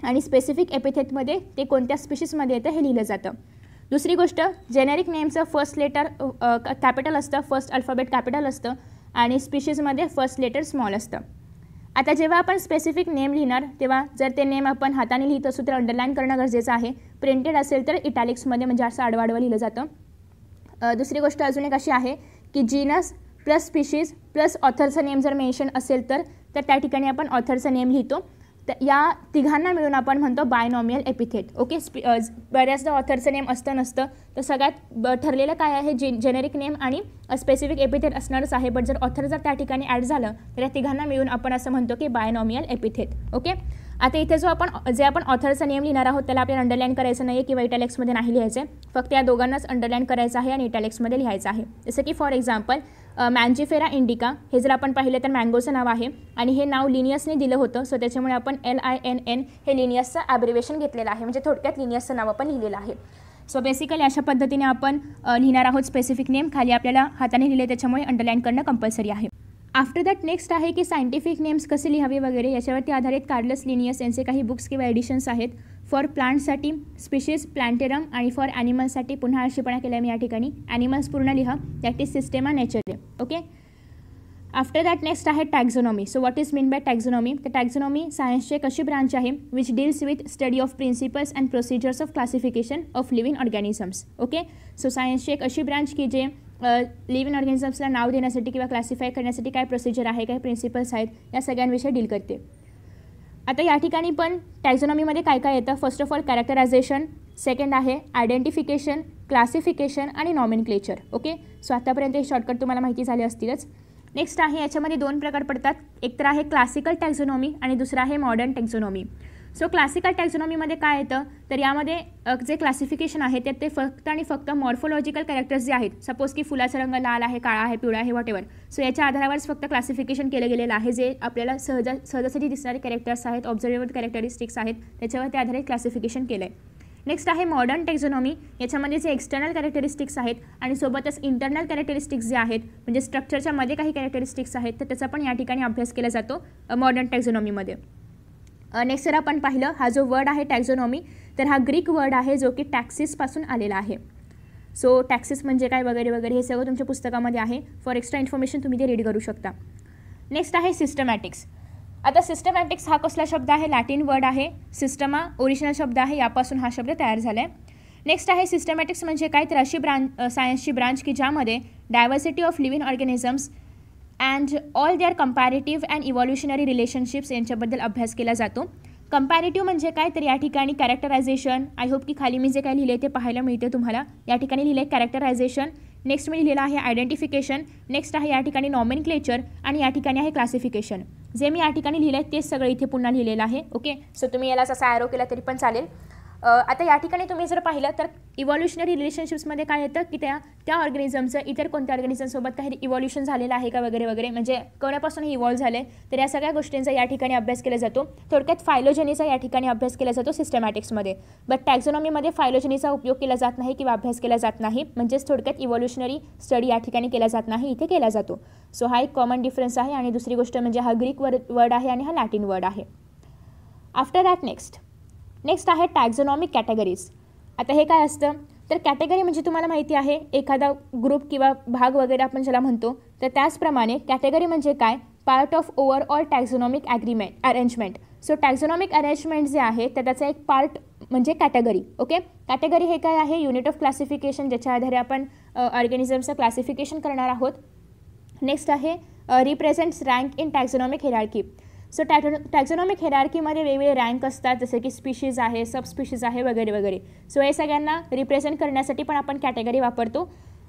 आणि स्पेसिफिक एपिथेटमध्ये ते कोणत्या स्पेशीसमध्ये येतं हे लिहिलं जातं दुसरी गोष्ट जेनेरिक नेमचं फर्स्ट लेटर कॅपिटल असतं फर्स्ट अल्फाबेट कॅपिटल असतं आणि स्पीशीजमध्ये फर्स्ट लेटर स्मॉल असतं आता जेव्हा आपण स्पेसिफिक नेम लिहिणार तेव्हा जर ते नेम आपण हाताने लिहित असू तर अंडरलाईन करणं गरजेचं आहे प्रिंटेड असेल तर इटॅलिक्समध्ये म्हणजे असं आडवाडवं लिहिलं जातं दुसरी गोष्ट अजून एक अशी आहे की जीनस प्लस स्पिशीज प्लस ऑथरचं नेम जर मेन्शन असेल तर त्या ठिकाणी आपण ऑथरचं नेम लिहितो या तिघांना मिळून आपण म्हणतो बायनॉमियल एपिथेट ओके स्पी बऱ्याचदा ऑथरचं नेम असतं नसतं तर सगळ्यात ठरलेलं काय आहे जे जेनेरिक नेम आणि स्पेसिफिक एपिथेट असणारच आहे बट जर ऑथर जर त्या ठिकाणी ॲड झालं तर या तिघांना मिळून आपण असं म्हणतो की बायनॉमियल एपिथेट ओके आता इथे जो आपण जे आपण ऑथरचा नेम लिहिणार आहोत त्याला आपल्याला अंडरलाईन करायचं नाही आहे किंवा इटॅलेक्समध्ये नाही लिहायचं आहे फक्त या दोघांनाच अंडरलाईन करायचं आहे आणि इटॅलेक्समध्ये लिहायचं आहे जसं की फॉर एक्झाम्पल मॅन्जिफेरा इंडिका हे जर आपण पाहिलं तर मँगोचं नाव आहे आणि हे नाव लिनियसने दिलं होतं सो त्याच्यामुळे आपण एल आय एन एन हे लिनियसचं ॲब्रिवेशन घेतलेलं आहे म्हणजे थोडक्यात लिनियसचं नाव आपण लिहिलेलं आहे सो बेसिकली अशा पद्धतीने आपण लिहिणार आहोत स्पेसिफिक नेम खाली आपल्याला हाताने लिहिले त्याच्यामुळे अंडरलाईन करणं कंपल्सरी आहे आफ्टर दॅट नेक्स्ट आहे की सायंटिफिक नेम्स कसे लिहावे वगैरे याच्यावरती आधारित कार्लस लिनियस यांचे काही बुक्स किंवा एडिशन्स आहेत फॉर प्लांटसाठी स्पिशीज प्लांटेरम आणि फॉर ॲनिमल्ससाठी पुन्हा अशीपणा केला मी या ठिकाणी ॲनिमल्स पूर्ण लिह that is Systema Naturae okay after that next आहे taxonomy so what is mean by taxonomy तर टॅक्झोनॉमी सायन्सचे कशी ब्रांच आहे which deals with study of principles and procedures of classification of living organisms okay so सायन्सची एक अशी ब्रांच की जे लिव्हिंग ऑर्गॅनिझम्सला नाव देण्यासाठी किंवा क्लासिफाय करण्यासाठी काय प्रोसिजर आहे काय प्रिन्सिपल्स आहेत या सगळ्यांविषयी डील करते आता या ठिकाणी पण टॅक्झॉनॉमीमध्ये काय काय येतं first of all characterization second आहे आयडेंटिफिकेशन क्लासिफिकेशन आणि नॉमिन क्लेचर ओके सो आतापर्यंत हे शॉर्टकट तुम्हाला माहिती झाले असतीलच नेक्स्ट आहे याच्यामध्ये दोन प्रकार पडतात एक तर आहे क्लासिकल टॅक्झोनॉमी आणि दुसरा आहे मॉडर्न टॅक्झोनॉमी सो क्लासिकल टॅक्झॉनॉमीमध्ये काय येतं तर यामध्ये जे क्लासिफिकेशन आहे त्यात ते फक्त आणि फक्त मॉर्फोलॉजिकल कॅरेक्टर्स जे आहेत सपोज की फुलाचा रंग लाल आहे काळा आहे पिवळा आहे वॉटेवर सो याच्या आधारावरच फक्त क्लासिफिकेशन केलं गेलेलं आहे जे आपल्याला सहज सहजासाठी दिसणारे कॅरेक्टर्स आहेत ऑब्झर्वेबल कॅरेक्टरिस्टिक्स आहेत त्याच्यावर त्या आधारे क्लासिफिकेशन केलं आहे नेक्स्ट आहे मॉडर्न टेक्झॉनॉमी याच्यामध्ये जे एक्सटर्नल कॅरेक्टरिस्टिक्स आहेत आणि सोबतच इंटरनल कॅरेक्टरिस्टिक्स जे आहेत म्हणजे स्ट्रक्चरच्या मध्ये काही कॅरेक्टरिस्टिक्स आहेत तर त्याचा पण या ठिकाणी अभ्यास केला जातो मॉडर्न टेक्झॉनॉमीमध्ये नेक्स्ट जर आपण पाहिलं हा जो वर्ड आहे टॅक्झोनॉमी तर हा ग्रीक वर्ड आहे जो की टॅक्सिसपासून आलेला आहे सो टॅक्सिस म्हणजे काय वगैरे वगैरे हे सगळं तुमच्या पुस्तकामध्ये आहे फॉर एक्स्ट्रा इन्फॉर्मेशन तुम्ही ते रीड करू शकता नेक्स्ट आहे सिस्टमॅटिक्स आता सिस्टमॅटिक्स हा कसला शब्द आहे लॅटिन वर्ड आहे सिस्टमा ओरिजिनल शब्द आहे यापासून हा शब्द तयार झाला आहे नेक्स्ट आहे सिस्टमॅटिक्स म्हणजे काय तर अशी ब्रांच सायन्सची ब्रांच की ज्यामध्ये diversity of living organisms and all their comparative and evolutionary relationships यांच्याबद्दल अभ्यास केला जातो कम्पॅरेटिव्ह म्हणजे काय तर या ठिकाणी कॅरेक्टरायझेशन आय होप की खाली मी जे काय लिहिले ते पाहायला मिळते तुम्हाला या ठिकाणी लिहिले कॅरेक्टरायझेशन नेक्स्ट मी लिहिलेलं आहे आयडेंटिफिकेशन नेक्स्ट आहे या ठिकाणी नॉमिन क्लेचर आणि या ठिकाणी आहे क्लासिफिकेशन जे मी या ठिकाणी लिहिलं आहे तेच सगळं इथे पुन्हा लिहिलेलं आहे ओके सो तुम्ही यालाच असा ॲरो केला तरी पण चालेल आता या ठिकाणी तुम्ही जर पाहिलं तर इव्हॉल्युशनरी रिलेशनशिप्समध्ये काय येतं की त्या त्या ऑर्गॅनिझमचं इतर कोणत्या ऑर्गॅनिझमसोबत काही इव्हॉल्युशन झालेलं आहे का वगैरे वगैरे म्हणजे कोणापासून इव्हॉल्व्ह इव्हॉल्व झाले तर या सगळ्या गोष्टींचा या ठिकाणी अभ्यास केला जातो थोडक्यात फायलोजनीचा या ठिकाणी अभ्यास केला जातो सिस्टमॅटिक्समध्ये बट टॅक्झॉनॉमीमध्ये फायलोजनीचा उपयोग केला जात नाही किंवा अभ्यास केला जात नाही म्हणजेच थोडक्यात इव्हॉल्युशनरी स्टडी या ठिकाणी केला जात नाही इथे केला जातो सो हा एक कॉमन डिफरन्स आहे आणि दुसरी गोष्ट म्हणजे हा ग्रीक वर्ड वर्ड आहे आणि हा लॅटिन वर्ड आहे आफ्टर दॅट नेक्स्ट नेक्स्ट आहे टॅक्झोनॉमिक कॅटेगरीज आता हे काय असतं तर कॅटेगरी म्हणजे तुम्हाला माहिती आहे एखादा ग्रुप किंवा भाग वगैरे आपण ज्याला म्हणतो तर त्याचप्रमाणे कॅटेगरी म्हणजे काय part of overall taxonomic agreement arrangement so taxonomic arrangement जे आहे तर त्याचा एक पार्ट म्हणजे कॅटेगरी ओके कॅटेगरी हे काय आहे युनिट ऑफ क्लासिफिकेशन ज्याच्या आधारे आपण ऑर्गॅनिझमचं क्लासिफिकेशन करणार आहोत नेक्स्ट आहे represents rank in taxonomic hierarchy so टॅटो टॅक्झॉनॉमिक हेरार्कीमध्ये वेगवेगळे रँक असतात जसे की स्पीशीज आहे सबस्पीशीज आहे वगैरे वगैरे सो हे सगळ्यांना रिप्रेझेंट करण्यासाठी पण आपण कॅटेगरी वापरतो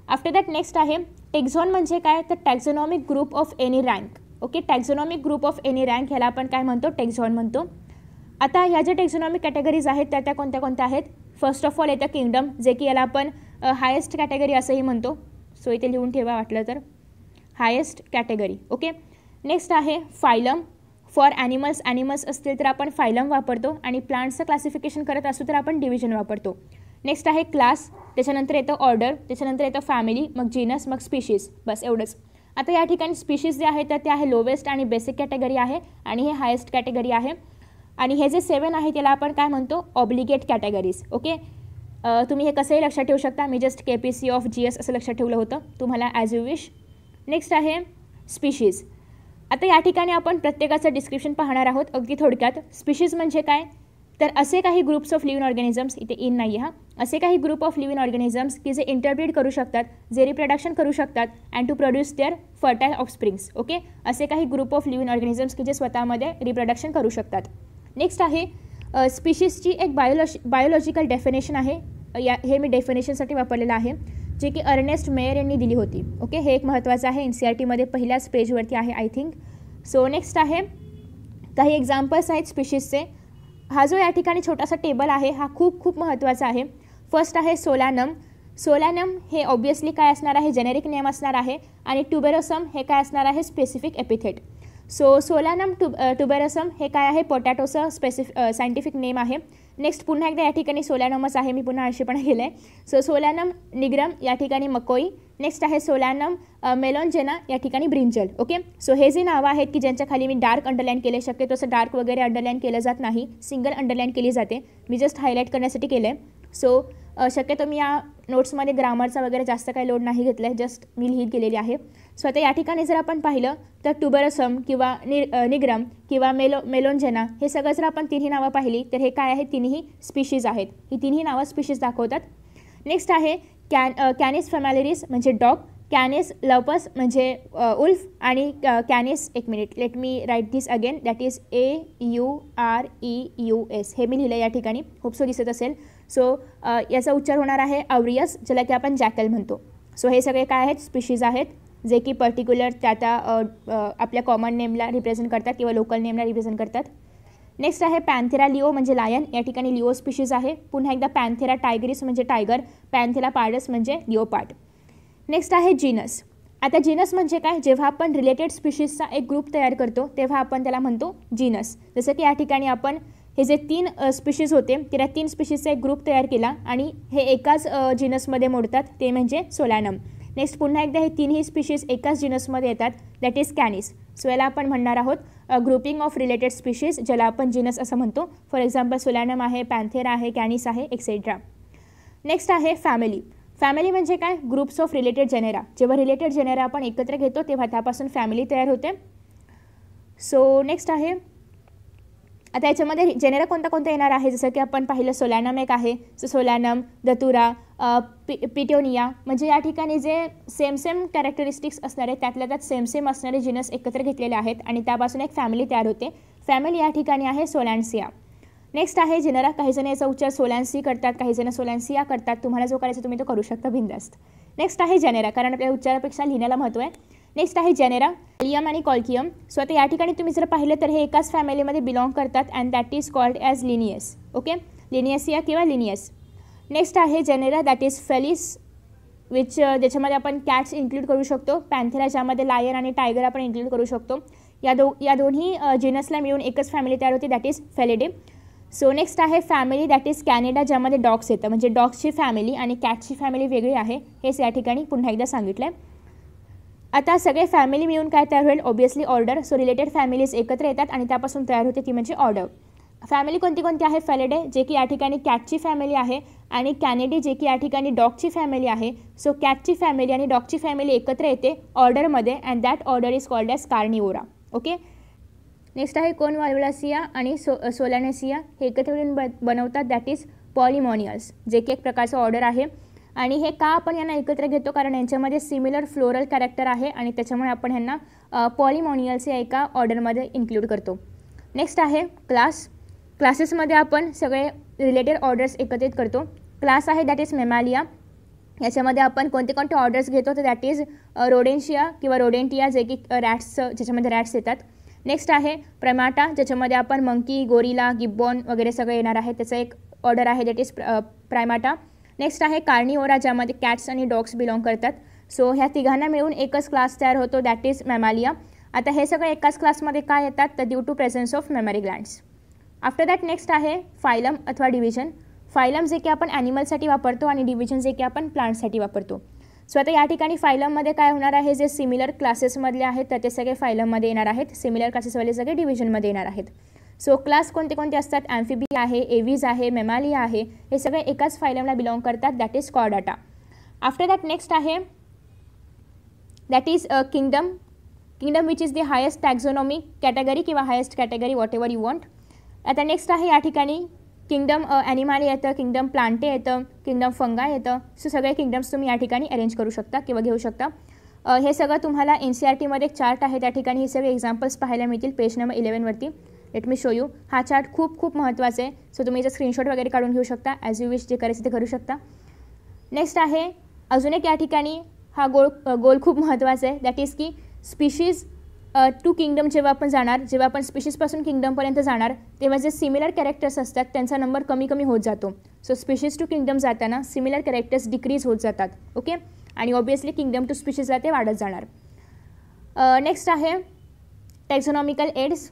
आफ्टर दॅट नेक्स्ट आहे टेक्झॉन म्हणजे काय तर taxonomic group of any rank okay taxonomic group of any rank ह्याला आपण काय म्हणतो टेक्झॉन म्हणतो आता ह्या ज्या टेक्झॉनॉमिक कॅटेगरीज आहेत त्या त्या कोणत्या कोणत्या आहेत फर्स्ट ऑफ ऑल येतं किंगडम जे की याला आपण हायेस्ट कॅटेगरी असंही म्हणतो सो इथे लिहून ठेवा वाटलं तर हायेस्ट कॅटेगरी ओके नेक्स्ट आहे फायलम फॉर ॲनिमल्स ॲनिमल्स असतील तर आपण फायलम वापरतो आणि प्लांट्सचं क्लासिफिकेशन करत असू तर आपण डिव्हिजन वापरतो नेक्स्ट आहे क्लास त्याच्यानंतर येतं ऑर्डर त्याच्यानंतर येतं फॅमिली मग जीनस मग स्पीशीज बस एवढंच आता या ठिकाणी स्पीशीज जे आहेत तर ते आहे लोवेस्ट आणि बेसिक कॅटेगरी आहे आणि हे हायेस्ट कॅटेगरी आहे आणि हे जे सेवन आहे त्याला आपण काय म्हणतो ऑब्लिगेट कॅटेगरीज ओके तुम्ही हे कसंही लक्षात ठेवू शकता मी just K P C O F G S लक्षात ठेवलं होतं तुम्हाला ॲज यू विश नेक्स्ट आहे स्पीशीज आता या ठिकाणी आपण प्रत्येकाचं डिस्क्रिप्शन पाहणार आहोत अगदी थोडक्यात स्पिशीज म्हणजे काय तर असे काही ग्रुप्स ऑफ लिव्हिंग ऑर्गॅनिझम्स इथे इन नाही हा असे काही ग्रुप ऑफ लिव्हिंग ऑर्गॅनिझम्स की जे इंटरब्रीड करू शकतात जे रिप्रोडक्शन करू शकतात and to produce their fertile springs okay असे काही ग्रुप ऑफ लिव्हिंग ऑर्गॅनिझम्स की जे स्वतःमध्ये रिप्रोडक्शन करू शकतात नेक्स्ट आहे स्पिशीजची एक बायोलॉजी बायोलॉजिकल डेफिनेशन आहे या हे मी डेफिनेशनसाठी वापरलेलं आहे जे की अर्नेस्ट मेयर यांनी दिली होती ओके हे एक महत्त्वाचं आहे एन सी आर e टीमध्ये पहिल्याच पेजवरती आहे आय थिंक सो नेक्स्ट आहे काही एक्झाम्पल्स आहेत स्पिशीजचे हा जो या ठिकाणी छोटासा टेबल आहे हा खूप खूप महत्त्वाचा आहे फर्स्ट आहे सोलानम सोलानम हे ऑब्वियसली काय असणार आहे जेनेरिक नेम असणार आहे आणि ट्युबेरोसम हे काय असणार आहे स्पेसिफिक एपिथेट सो सोलानम टू ट्युबेरोसम हे काय आहे पोटॅटोचं स्पेसिफ सायंटिफिक नेम आहे नेक्स्ट पुन्हा एकदा या ठिकाणी सोलॅनमच आहे मी पुन्हा आळशीपणा केलं आहे सो सोलॅनम निग्रम या ठिकाणी मकोई नेक्स्ट आहे सोलॅनम मेलॉनजेना या ठिकाणी ब्रिंजल ओके सो हे जे नावं आहेत की ज्यांच्या खाली मी डार्क अंडरलाईन केले शक्यतो असं डार्क वगैरे अंडरलाईन केलं जात नाही सिंगल अंडरलाईन केली जाते मी जस्ट हायलाईट करण्यासाठी केलं आहे सो शक्यतो मी या नोट्समध्ये ग्रामरचा वगैरे जास्त काही लोड नाही घेतला आहे जस्ट मी लिहित गेलेली आहे सो आता या ठिकाणी जर आपण पाहिलं तर टुबरसम किंवा नि निग्रम किंवा मेलो मेलोनजेना हे सगळं जर आपण तिन्ही नावं पाहिली तर हे काय आहे तिन्ही स्पीशीज आहेत ही तिन्ही नावं स्पीशीज दाखवतात नेक्स्ट आहे कॅन कॅनिस फॅमॅलेरीज म्हणजे डॉग कॅनिस लवपस म्हणजे उल्फ आणि कॅनिस एक minute let me write this again that is A U R E U S हे मी लिहिलं या ठिकाणी सो दिसत असेल सो याचा उच्चार होणार आहे अवरियस ज्याला की आपण जॅकल म्हणतो सो हे सगळे काय आहेत स्पिशीज आहेत जे की पर्टिक्युलर त्या त्या आपल्या कॉमन नेमला रिप्रेझेंट करतात किंवा लोकल नेमला रिप्रेझेंट करतात नेक्स्ट आहे पॅन्थेरा लिओ म्हणजे लायन या ठिकाणी लिओ स्पिशीज आहे पुन्हा एकदा पॅन्थेरा टायगरीस म्हणजे टायगर पॅन्थेरा पार्डस म्हणजे पार्ट नेक्स्ट आहे जीनस आता जीनस म्हणजे काय जेव्हा आपण रिलेटेड स्पिशीजचा एक ग्रुप तयार करतो तेव्हा आपण त्याला म्हणतो जीनस जसं की या ठिकाणी आपण हे जे तीन स्पिशीज होते त्या तीन स्पिशीजचा एक ग्रुप तयार केला आणि हे एकाच जीनसमध्ये मोडतात ते म्हणजे सोलॅनम नेक्स्ट पुन्हा एकदा हे तीनही स्पीशीज एकाच जिनसमध्ये येतात दॅट इज कॅनिस सो याला आपण म्हणणार आहोत ग्रुपिंग ऑफ रिलेटेड स्पीशीज ज्याला आपण जिनस असं म्हणतो फॉर एक्झाम्पल सोलॅनम आहे पॅन्थेरा आहे कॅनिस आहे एक्सेट्रा नेक्स्ट आहे फॅमिली फॅमिली म्हणजे काय ग्रुप्स ऑफ रिलेटेड जेनेरा जेव्हा रिलेटेड जेनेरा आपण एकत्र घेतो तेव्हा त्यापासून फॅमिली तयार होते सो नेक्स्ट आहे आता याच्यामध्ये जेनेरा कोणता कोणता येणार आहे जसं की आपण पाहिलं सोलॅनम एक आहे सो सोलॅनम दतुरा पि पिटोनिया म्हणजे या ठिकाणी जे सेम सेम कॅरेक्टरिस्टिक्स असणारे त्यातल्या त्यात सेम सेम असणारे जिनस एकत्र घेतलेले आहेत आणि त्यापासून एक फॅमिली तयार होते फॅमिली या ठिकाणी आहे सोलॅन्सिया नेक्स्ट आहे जेनेरा काही जण याचा उच्चार सोलॅन्सी करतात काही जण सोलॅन्सिया करतात तुम्हाला जो करायचा तुम्ही तो करू शकता भिंदस्त नेक्स्ट आहे जेनेरा कारण आपल्या उच्चारापेक्षा लिहिण्याला महत्त्व आहे नेक्स्ट आहे जेनेरा लियम आणि कॉल्कियम सो आता या ठिकाणी तुम्ही जर पाहिलं तर हे एकाच फॅमिलीमध्ये बिलॉंग करतात and that is called as Linnaeus okay लिनियसिया किंवा लिनियस नेक्स्ट आहे genera that is Felis which ज्याच्यामध्ये आपण कॅट्स इन्क्लूड करू शकतो पॅन्थेरा ज्यामध्ये लायन आणि टायगर आपण इन्क्लूड करू शकतो या दो या दोन्ही जिनसला uh, मिळून एकच फॅमिली तयार होते that is Felidae so next आहे फॅमिली दॅट इज कॅनेडा ज्यामध्ये डॉग्स येतं म्हणजे डॉग्सची फॅमिली आणि कॅटची फॅमिली वेगळी आहे हेच या ठिकाणी पुन्हा एकदा सांगितलं आहे आता सगळे फॅमिली मिळून काय तयार होईल obviously order so related families एकत्र येतात आणि त्यापासून तयार होते ती म्हणजे ऑर्डर फॅमिली कोणती कोणती आहे फॅलेडे जे की या ठिकाणी कॅटची फॅमिली आहे आणि कॅनेडी जे की या ठिकाणी डॉगची फॅमिली आहे सो कॅटची फॅमिली आणि डॉगची फॅमिली एकत्र येते ऑर्डरमध्ये and that order is called as Carnivora okay next आहे कोन वाल्वलासिया आणि सो सोलॅनेसिया हे एकत्र मिळून ब बनवतात दॅट इज पॉलिमॉनियल्स जे की एक प्रकारचं ऑर्डर आहे आणि हे का आपण यांना एकत्र घेतो कारण यांच्यामध्ये सिमिलर फ्लोरल कॅरेक्टर आहे आणि त्याच्यामुळे आपण ह्यांना पॉलिमॉनियल्स या एका ऑर्डरमध्ये इन्क्लूड करतो नेक्स्ट आहे क्लास क्लासेसमध्ये आपण सगळे रिलेटेड ऑर्डर्स एकत्रित करतो क्लास आहे दॅट इज मेमालिया याच्यामध्ये आपण कोणते कोणते ऑर्डर्स घेतो तर दॅट इज रोडेन्शिया किंवा रोडेंटिया जे की रॅट्स ज्याच्यामध्ये रॅट्स येतात नेक्स्ट आहे प्रमाटा ज्याच्यामध्ये आपण मंकी गोरिला गिब्बॉन वगैरे सगळे येणार आहे त्याचं एक ऑर्डर आहे दॅट इज प्रायमाटा नेक्स्ट आहे कार्निओरा ज्यामध्ये कॅट्स आणि डॉग्स बिलॉंग करतात सो ह्या तिघांना मिळून एकच क्लास तयार होतो दॅट इज मॅमालिया आता हे सगळं एकाच क्लासमध्ये काय येतात तर due to presence of mammary glands after that next आहे फायलम अथवा डिव्हिजन फायलम जे की आपण ॲनिमलसाठी वापरतो आणि डिव्हिजन जे की आपण प्लांटसाठी वापरतो सो आता या ठिकाणी फायलममध्ये काय होणार आहे जे सिमिलर क्लासेसमधले आहेत तर ते सगळे फायलममध्ये येणार आहेत सिमिलर क्लासेसवाले सगळे डिव्हिजनमध्ये येणार आहेत सो क्लास कोणते कोणते असतात ॲम्फिबी आहे एव्हीज आहे मेमालिया आहे हे सगळे एकाच फायलमला बिलॉंग करतात दॅट इज कॉडाटा आफ्टर दॅट नेक्स्ट आहे that is a kingdom kingdom which is the highest taxonomy category किंवा highest category whatever you want आता नेक्स्ट आहे या ठिकाणी किंगडम ॲनिमाली uh, येतं किंगडम प्लांटे येतं किंगडम फंगा येतं सो सगळे किंगडम्स तुम्ही या ठिकाणी अरेंज करू शकता किंवा घेऊ शकता uh, हे सगळं तुम्हाला एन सी आर टीमध्ये एक चार्ट आहे त्या ठिकाणी हे सगळे एक्झाम्पल्स पाहायला मिळतील पेज नंबर इलेवनवरती लेट मी शो यू हा चार्ट खूप खूप महत्त्वाचा आहे सो तुम्ही याचा स्क्रीनशॉट वगैरे काढून घेऊ शकता ॲज यू विश जे करायचं ते करू शकता नेक्स्ट आहे अजून एक या ठिकाणी हा गोल गोल खूप महत्त्वाचा आहे दॅट इज की स्पीशीज टू किंगडम जेव्हा आपण जाणार जेव्हा आपण स्पिशीजपासून किंगडमपर्यंत जाणार तेव्हा जे सिमिलर कॅरेक्टर्स असतात त्यांचा नंबर कमी कमी होत जातो सो स्पीशीज टू किंगडम जाताना सिमिलर कॅरेक्टर्स डिक्रीज होत जातात ओके आणि ऑब्वियसली किंगडम टू स्पीशीजला ते वाढत जाणार नेक्स्ट आहे टेक्झॉनॉमिकल एड्स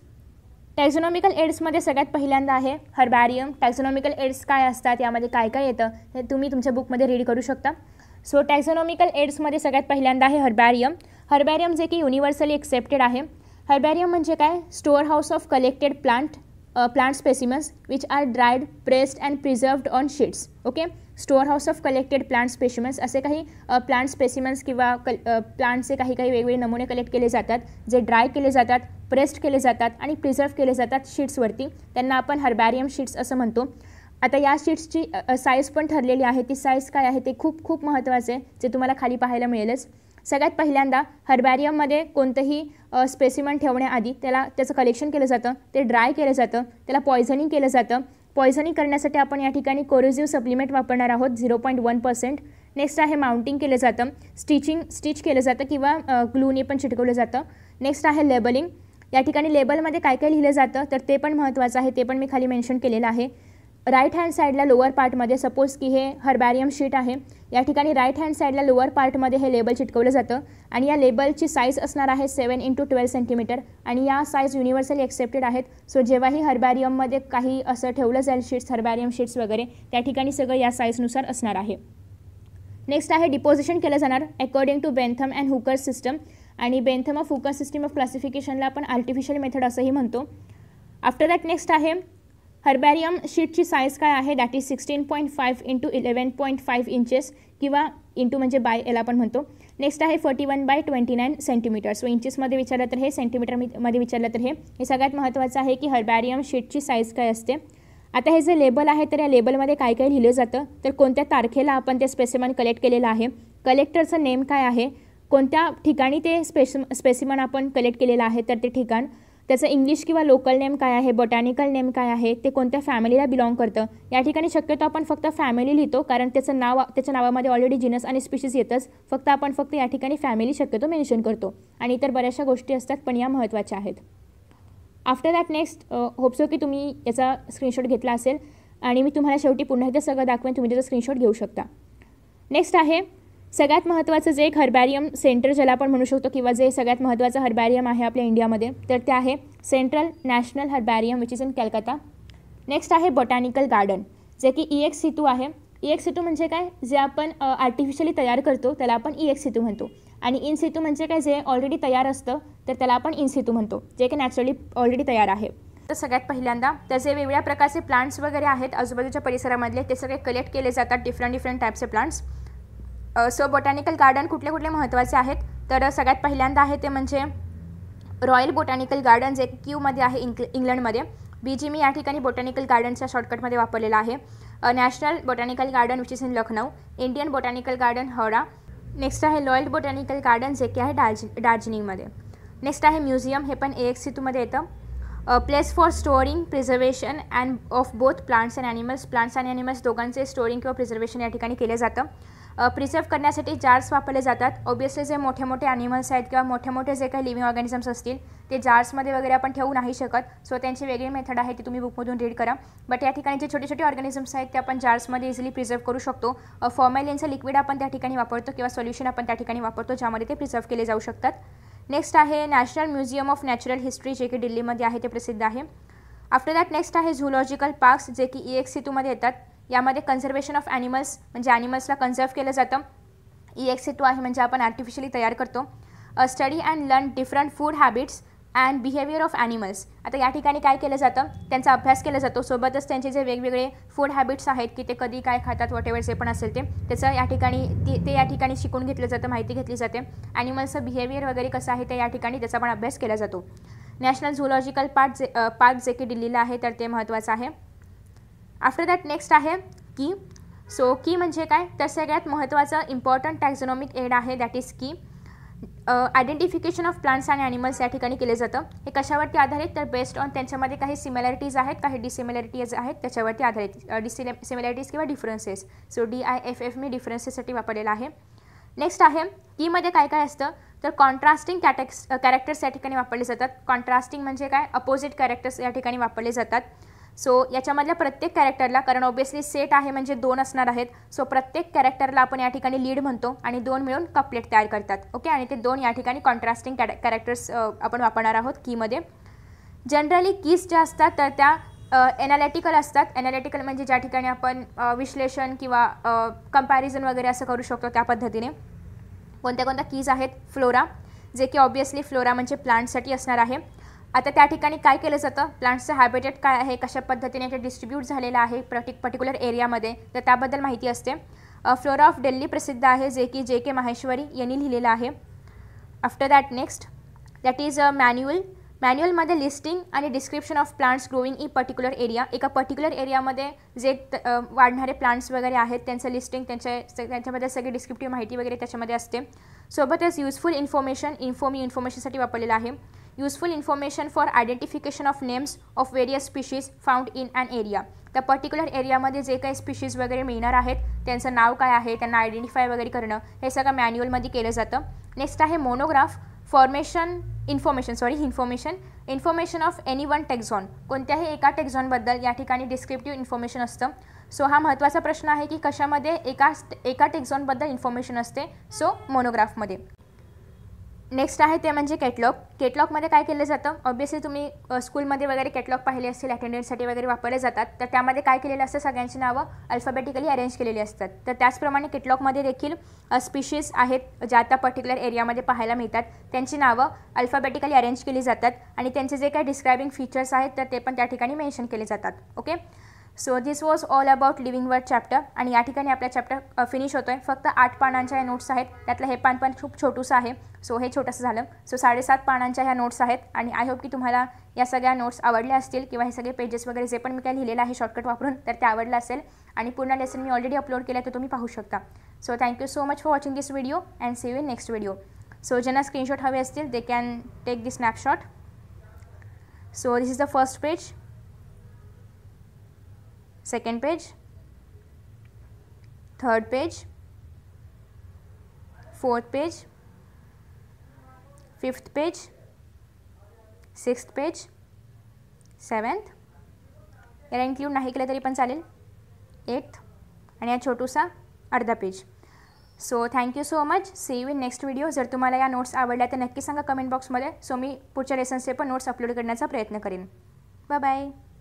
टॅक्झोनॉमिकल एड्समध्ये सगळ्यात पहिल्यांदा आहे हर्बॅरियम टॅक्झॉनॉमिकल एड्स काय असतात यामध्ये काय काय येतं हे तुम्ही तुमच्या बुकमध्ये रीड करू शकता सो टॅक्झोनॉमिकल एड्समध्ये सगळ्यात पहिल्यांदा आहे हर्बॅरियम हर्बॅरियम जे की युनिव्हर्सली एक्सेप्टेड आहे हर्बॅरियम म्हणजे काय store house of collected plant plant specimens which are dried pressed and preserved on sheets okay store house of collected plant specimens असे काही प्लांट स्पेसिमेन्स किंवा कल प्लांटचे काही काही वेगवेगळे नमुने कलेक्ट केले जातात जे ड्राय केले जातात प्रेस्ड केले जातात आणि प्रिझर्व केले जातात शीट्सवरती त्यांना आपण हर्बॅरियम शीट्स असं म्हणतो आता या शीट्सची साईज पण ठरलेली आहे ती साईज काय आहे ते खूप खूप महत्त्वाचे जे तुम्हाला खाली पाहायला मिळेलच सगळ्यात पहिल्यांदा हर्बॅरियममध्ये कोणतंही स्पेसिमन ठेवण्याआधी त्याला त्याचं कलेक्शन केलं जातं ते ड्राय केलं जातं त्याला पॉयझनिंग केलं जातं पॉयझनिंग करण्यासाठी आपण या ठिकाणी कोरोजिव्ह सप्लिमेंट वापरणार आहोत zero point one percent next आहे माउंटिंग केलं जातं स्टिचिंग स्टिच केलं जातं किंवा ग्लूने पण चिटकवलं जातं नेक्स्ट आहे लेबलिंग या ठिकाणी लेबलमध्ये काय काय लिहिलं जातं तर ते पण महत्त्वाचं आहे ते पण मी खाली मेन्शन केलेलं आहे राईट हँड साईडला लोअर पार्टमध्ये सपोज की हे हर्बॅरियम शीट आहे या ठिकाणी राईट हँड साईडला लोअर पार्टमध्ये हे लेबल चिटकवलं जातं आणि या लेबलची साईज असणार आहे सेवन इंटू ट्वेल्व सेंटीमीटर आणि या साईज युनिव्हर्सली एक्सेप्टेड आहेत सो जेव्हाही हर्बॅरियममध्ये काही असं ठेवलं जाईल शीट्स हर्बॅरियम शीट्स वगैरे त्या ठिकाणी सगळं या साईजनुसार असणार आहे नेक्स्ट आहे डिपोजिशन केलं जाणार according to Bentham and Hooker system आणि Bentham of Hooker system of क्लासिफिकेशनला आपण आर्टिफिशियल मेथड असंही म्हणतो आफ्टर दॅट नेक्स्ट आहे हर्बॅरियम शीटची साईज काय आहे that is sixteen point five into eleven point five inches किंवा इंटू म्हणजे बाय याला आपण म्हणतो नेक्स्ट आहे forty one by twenty nine centimetre so इंचेसमध्ये विचारलं तर हे सेंटीमीटर मध्ये विचारलं तर हे हे सगळ्यात महत्त्वाचं आहे की हर्बॅरियम शीटची साईज काय असते आता हे जे लेबल आहे तर या लेबलमध्ये काय काय लिहिलं जातं तर कोणत्या तारखेला आपण ते स्पेसिमन कलेक्ट केलेलं आहे कलेक्टरचं नेम काय आहे कोणत्या ठिकाणी ते स्पेस स्पेसिमन आपण कलेक्ट केलेलं आहे तर ते ठिकाण त्याचं इंग्लिश किंवा लोकल नेम काय आहे बॉटॅनिकल नेम काय आहे ते कोणत्या फॅमिलीला बिलॉंग करतं या ठिकाणी शक्यतो आपण फक्त फॅमिली लिहितो कारण त्याचं नाव त्याच्या नावामध्ये ऑलरेडी जिनस आणि स्पिशीज येतच फक्त आपण फक्त या ठिकाणी फॅमिली शक्यतो मेन्शन करतो आणि इतर बऱ्याचशा गोष्टी असतात पण या महत्त्वाच्या आहेत आफ्टर दॅट नेक्स्ट होपसो की तुम्ही याचा स्क्रीनशॉट घेतला असेल आणि मी तुम्हाला शेवटी पुन्हा एकदा सगळं दाखवेन तुम्ही त्याचा स्क्रीनशॉट घेऊ शकता नेक्स्ट आहे सगळ्यात महत्त्वाचं जे एक हर्बॅरियम सेंटर ज्याला आपण म्हणू शकतो किंवा जे सगळ्यात महत्त्वाचं हर्बॅरियम आहे आपल्या इंडियामध्ये तर ते आहे central national herbarium which is in Calcutta next आहे बॉटॅनिकल गार्डन जे की ई एक्स सितू आहे ई एक्स सितू म्हणजे काय जे आपण आर्टिफिशियली तयार करतो त्याला आपण ई एक्स सितू म्हणतो आणि इन सितू म्हणजे काय जे ऑलरेडी तयार असतं तर त्याला आपण इन सीतू म्हणतो जे की नॅचरली ऑलरेडी तयार आहे तर सगळ्यात पहिल्यांदा त्याचे वेगळ्या वेगवेगळ्या प्रकारचे प्लांट्स वगैरे आहेत आजूबाजूच्या परिसरामधले ते सगळे कलेक्ट केले जातात डिफरंट डिफरंट टाईपचे प्लांट्स सो बॉटॅनिकल गार्डन कुठले कुठले महत्त्वाचे आहेत तर सगळ्यात पहिल्यांदा आहे ते म्हणजे रॉयल बॉटॅनिकल गार्डन जे क्यूमध्ये आहे इंग इंग्लंडमध्ये बी जी मी या ठिकाणी बॉटॅनिकल गार्डनच्या शॉर्टकटमध्ये वापरलेला आहे national botanical garden which is in Lucknow Indian botanical garden Howrah next आहे लॉयल बॉटॅनिकल गार्डन जे की आहे डार्जि दार्जिलिंगमध्ये नेक्स्ट आहे म्युझियम हे पण ए एक्स सितूमध्ये येतं place for storing preservation and of both plants and animals plants आणि ॲनिमल्स दोघांचे स्टोरिंग किंवा प्रिझर्वेशन या ठिकाणी केलं जातं प्रिझर्व्ह करण्यासाठी जार्स वापरले जातात ओबियसली जे मोठे मोठे ॲनिमल्स आहेत किंवा मोठे मोठे जे काही लिव्हिंग ऑर्गॅनिझम्स असतील ते जार्समध्ये वगैरे आपण ठेवू नाही शकत सो त्यांची वेगळी मेथड आहे ती तुम्ही बुकमधून रीड करा बट या ठिकाणी जे छोटे छोटे ऑर्गॅनिझम्स आहेत ते आपण जार्समध्ये इझिली प्रिझर्व्ह करू शकतो फॉर्मॅलिनचं लिक्विड आपण त्या ठिकाणी वापरतो किंवा सोल्युशन आपण त्या ठिकाणी वापरतो ज्यामध्ये ते प्रिझर्व्ह केले जाऊ शकतात नेक्स्ट आहे national museum of natural history जे की दिल्लीमध्ये आहे ते प्रसिद्ध आहे आफ्टर दॅट नेक्स्ट आहे झुलॉजिकल पार्क्स जे की ई एक्स सी टूमध्ये येतात यामध्ये कन्झर्वेशन ऑफ ॲनिमल्स म्हणजे ॲनिमल्सला कन्झर्व केलं जातं ई एक्स टू आहे म्हणजे आपण आर्टिफिशियली तयार करतो study and learn different food habits and behaviour of animals आता या ठिकाणी काय केलं जातं त्यांचा अभ्यास केला जातो सोबतच त्यांचे जे वेगवेगळे फूड हॅबिट्स आहेत की ते कधी काय खातात वॉट जे पण असेल ते त्याचं या ठिकाणी ते ते या ठिकाणी शिकून घेतलं जातं माहिती घेतली जाते ॲनिमल्सचं बिहेवियर वगैरे कसं आहे ते या ठिकाणी त्याचा पण अभ्यास केला जातो नॅशनल झुलॉजिकल पार्क जे पार्क जे की दिल्लीला आहे तर ते महत्त्वाचं आहे आफ्टर दॅट नेक्स्ट आहे की सो की म्हणजे काय तर सगळ्यात महत्त्वाचं इम्पॉर्टंट टॅक्झॉनॉमिक एड आहे दॅट इज की आयडेंटिफिकेशन ऑफ प्लांट्स आणि ॲनिमल्स या ठिकाणी केले जातं हे कशावरती आधारित तर बेस्ड ऑन त्यांच्यामध्ये काही सिमिलॅरिटीज आहेत काही डिसिमिलॅरिटीज आहेत त्याच्यावरती आधारित डिसिले सिमिलॅरिटीज किंवा differences so D I F F मी डिफरन्सेससाठी वापरलेला आहे नेक्स्ट आहे कीमध्ये काय काय असतं तर कॉन्ट्रास्टिंग कॅटेक्स कॅरेक्टर्स या ठिकाणी वापरले जातात कॉन्ट्रास्टिंग म्हणजे काय अपोजिट कॅरेक्टर्स या ठिकाणी वापरले जातात सो याच्यामधल्या प्रत्येक कॅरेक्टरला कारण ऑब्वियसली सेट आहे म्हणजे दोन असणार आहेत सो प्रत्येक कॅरेक्टरला आपण या ठिकाणी लीड म्हणतो आणि दोन मिळून कपलेट तयार करतात ओके आणि ते दोन या ठिकाणी कॉन्ट्रास्टिंग कॅ कॅरेक्टर्स आपण वापरणार आहोत कीमध्ये जनरली कीज ज्या असतात तर त्या ॲनालिटिकल असतात ॲनालिटिकल म्हणजे ज्या ठिकाणी आपण विश्लेषण किंवा कंपॅरिझन वगैरे असं करू शकतो त्या पद्धतीने कोणत्या कोणत्या कीज आहेत फ्लोरा जे की ऑब्वियसली फ्लोरा म्हणजे प्लांटसाठी असणार आहे आता त्या ठिकाणी काय केलं जातं प्लांट्सचं हॅबिटेट काय आहे कशा पद्धतीने ते डिस्ट्रीब्यूट झालेलं आहे प्रटिक पर्टिक्युलर एरियामध्ये तर त्याबद्दल माहिती असते फ्लोरा ऑफ डेल्ली प्रसिद्ध आहे जे की जे के माहेश्वरी यांनी लिहिलेलं आहे after that next that is a manual मॅन्युअलमध्ये लिस्टिंग आणि description of plants growing in particular area एका पर्टिक्युलर एरियामध्ये जे वाढणारे प्लांट्स वगैरे आहेत त्यांचं लिस्टिंग त्यांच्या त्यांच्यामध्ये सगळी डिस्क्रिप्टिव्ह माहिती वगैरे त्याच्यामध्ये असते सोबतच युजफुल इन्फॉर्मेशन इन्फॉर्मी इन्फॉर्मेशनसाठी वापरलेलं आहे useful information for identification of names of various species found in an area त्या पर्टिक्युलर एरियामध्ये जे काही स्पीशीज वगैरे मिळणार आहेत त्यांचं नाव काय आहे त्यांना आयडेंटिफाय वगैरे करणं हे सगळं मॅन्युअलमध्ये केलं जातं नेक्स्ट आहे monograph formation information sorry information information of any one taxon कोणत्याही एका टेक्झॉनबद्दल या ठिकाणी डिस्क्रिप्टिव्ह इन्फॉर्मेशन असतं सो हा महत्त्वाचा प्रश्न आहे की कशामध्ये एका एका टेक्झॉनबद्दल इन्फॉर्मेशन असते सो मोनोग्राफमध्ये नेक्स्ट आहे ते म्हणजे कॅटलॉग कॅटलॉगमध्ये काय केलं जातं ऑब्वियसली तुम्ही स्कूलमध्ये वगैरे कॅटलॉग पाहिले असतील अटेंडन्ससाठी वगैरे वापरले जातात तर त्यामध्ये काय केलेलं असतं सगळ्यांची नावं अल्फाबॅटिकली अरेंज केलेली असतात तर त्याचप्रमाणे कॅटलॉगमध्ये देखील स्पीशीज आहेत ज्या आता पर्टिक्युलर एरियामध्ये पाहायला मिळतात त्यांची नावं अल्फाबॅटिकली अरेंज केली जातात आणि त्यांचे जे काही डिस्क्रायबिंग फीचर्स आहेत तर ते पण त्या ठिकाणी मेन्शन केले जातात okay so this was all about living world chapter आणि या ठिकाणी आपला चॅप्टर फिनिश होतो आहे फक्त आठ पानांच्या ह्या नोट्स आहेत त्यातलं हे पान पान खूप छोटूसं आहे सो हे छोटंसं झालं सो साडेसात पानांच्या ह्या नोट्स आहेत आणि आय होप की तुम्हाला या सगळ्या नोट्स आवडल्या असतील किंवा हे सगळे पेजेस वगैरे जे पण मी काय लिहिलेलं आहे शॉर्टकट वापरून तर ते आवडलं असेल आणि पूर्ण लेसन मी ऑलरेडी अपलोड केलं तर तुम्ही पाहू शकता so thank you so much for watching this video and save in next video so ज्यांना स्क्रीनशॉट हवे असतील they can take the snapshot so this is the first page second page third page fourth page fifth page sixth page seventh याला इन्क्लूड नाही केलं तरी पण चालेल एट आणि या छोटूसा अर्धा page so thank you so much see you in next video जर तुम्हाला या नोट्स आवडल्या तर नक्की सांगा कमेंट बॉक्समध्ये सो मी पुढच्या लेसन्सचे पण नोट्स अपलोड करण्याचा प्रयत्न करेन बाय बाय